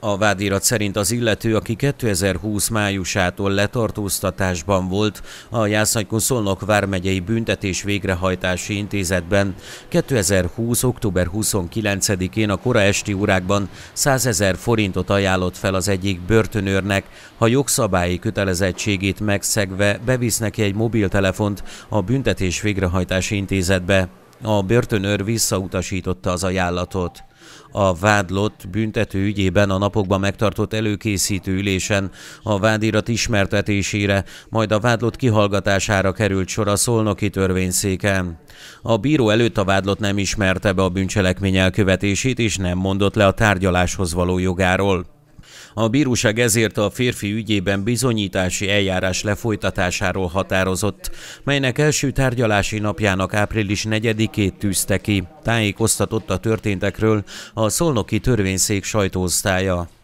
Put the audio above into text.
A vádirat szerint az illető, aki 2020 májusától letartóztatásban volt a Jászagykó Szolnok vármegyei büntetés végrehajtási intézetben, 2020. október 29-én a kora esti órákban 100 ezer forintot ajánlott fel az egyik börtönőrnek, ha jogszabályi kötelezettségét megszegve bevisz neki egy mobiltelefont a büntetés végrehajtási intézetbe. A börtönőr visszautasította az ajánlatot. A vádlott büntető ügyében a napokban megtartott előkészítő ülésen a vádirat ismertetésére, majd a vádlott kihallgatására került sor a szolnoki törvényszéken. A bíró előtt a vádlott nem ismerte be a bűncselekmény elkövetését és nem mondott le a tárgyaláshoz való jogáról. A bíróság ezért a férfi ügyében bizonyítási eljárás lefolytatásáról határozott, melynek első tárgyalási napjának április 4-ét tűzte ki. Tájékoztatott a történtekről a szolnoki törvényszék sajtóosztálya.